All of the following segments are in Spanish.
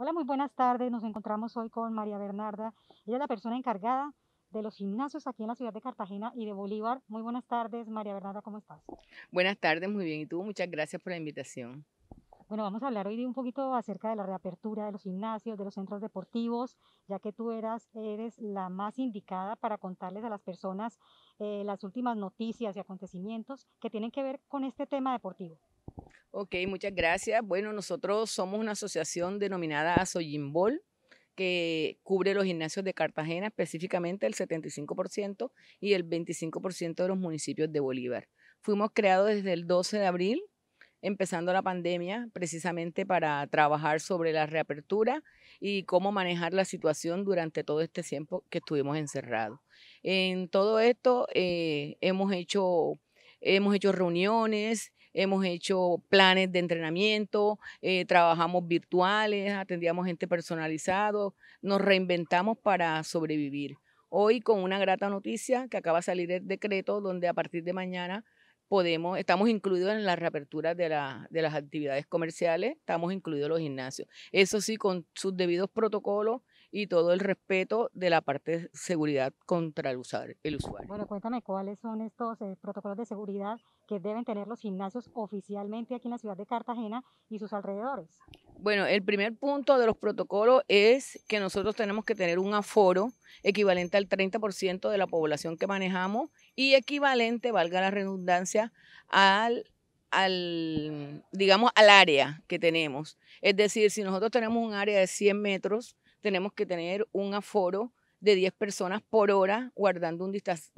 Hola, muy buenas tardes. Nos encontramos hoy con María Bernarda. Ella es la persona encargada de los gimnasios aquí en la ciudad de Cartagena y de Bolívar. Muy buenas tardes, María Bernarda, ¿cómo estás? Buenas tardes, muy bien. ¿Y tú? Muchas gracias por la invitación. Bueno, vamos a hablar hoy de un poquito acerca de la reapertura de los gimnasios, de los centros deportivos, ya que tú eres la más indicada para contarles a las personas eh, las últimas noticias y acontecimientos que tienen que ver con este tema deportivo. Ok, muchas gracias. Bueno, nosotros somos una asociación denominada Asoyimbol, que cubre los gimnasios de Cartagena, específicamente el 75% y el 25% de los municipios de Bolívar. Fuimos creados desde el 12 de abril, empezando la pandemia, precisamente para trabajar sobre la reapertura y cómo manejar la situación durante todo este tiempo que estuvimos encerrados. En todo esto eh, hemos hecho... Hemos hecho reuniones, hemos hecho planes de entrenamiento, eh, trabajamos virtuales, atendíamos gente personalizado, nos reinventamos para sobrevivir. Hoy con una grata noticia que acaba de salir el decreto donde a partir de mañana podemos, estamos incluidos en la reapertura de, de, las actividades comerciales, estamos incluidos los gimnasios. Eso sí, con sus debidos protocolos y todo el respeto de la parte de seguridad contra el, usar, el usuario. Bueno, cuéntame cuáles son estos eh, protocolos de seguridad que deben tener los gimnasios oficialmente aquí en la ciudad de Cartagena y sus alrededores. Bueno, el primer punto de los protocolos es que nosotros tenemos que tener un aforo equivalente al 30% de la población que manejamos y equivalente, valga la redundancia, al al, digamos, al área que tenemos. Es decir, si nosotros tenemos un área de 100 metros, tenemos que tener un aforo de 10 personas por hora, guardando un,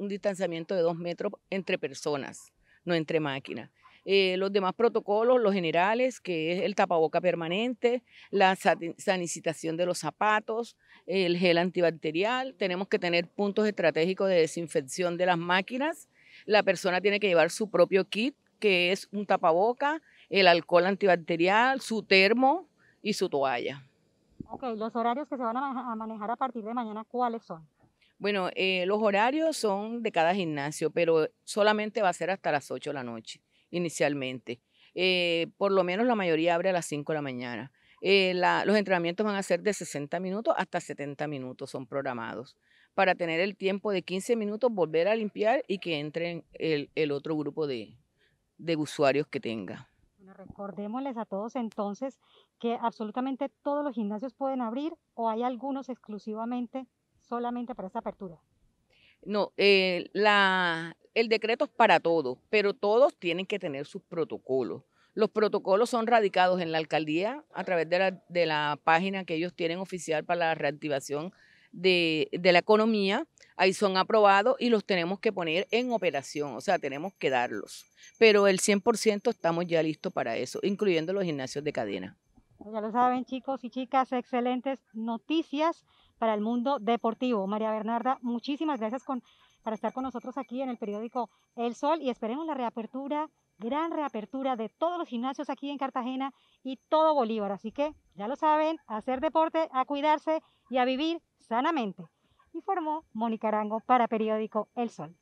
distanciamiento de 2 metros entre personas, no entre máquinas. Eh, los demás protocolos, los generales, que es el tapaboca permanente, la sanitización de los zapatos, el gel antibacterial, tenemos que tener puntos estratégicos de desinfección de las máquinas, la persona tiene que llevar su propio kit, que es un tapaboca, el alcohol antibacterial, su termo y su toalla. Ok, los horarios que se van a, manejar a partir de mañana, ¿cuáles son? Bueno, eh, los horarios son de cada gimnasio, pero solamente va a ser hasta las 8 de la noche, inicialmente. Eh, por lo menos la mayoría abre a las 5 de la mañana. Eh, los entrenamientos van a ser de 60 minutos hasta 70 minutos, son programados, para tener el tiempo de 15 minutos, volver a limpiar y que entren el, otro grupo de usuarios que tenga recordémosles a todos entonces que absolutamente todos los gimnasios pueden abrir o hay algunos exclusivamente solamente para esta apertura. No, eh, la, el decreto es para todos, pero todos tienen que tener sus protocolos. Los protocolos son radicados en la alcaldía a través de la, de la página que ellos tienen oficial para la reactivación de, la economía, ahí son aprobados y los tenemos que poner en operación, o sea, tenemos que darlos. Pero el 100% estamos ya listos para eso, incluyendo los gimnasios de cadena. Ya lo saben, chicos y chicas, excelentes noticias para el mundo deportivo. María Bernarda, muchísimas gracias con, para estar con nosotros aquí en el periódico El Sol y esperemos la reapertura gran reapertura de todos los gimnasios aquí en Cartagena y todo Bolívar. Así que ya lo saben, hacer deporte, a cuidarse y a vivir sanamente. Informó Mónica Arango para Periódico El Sol.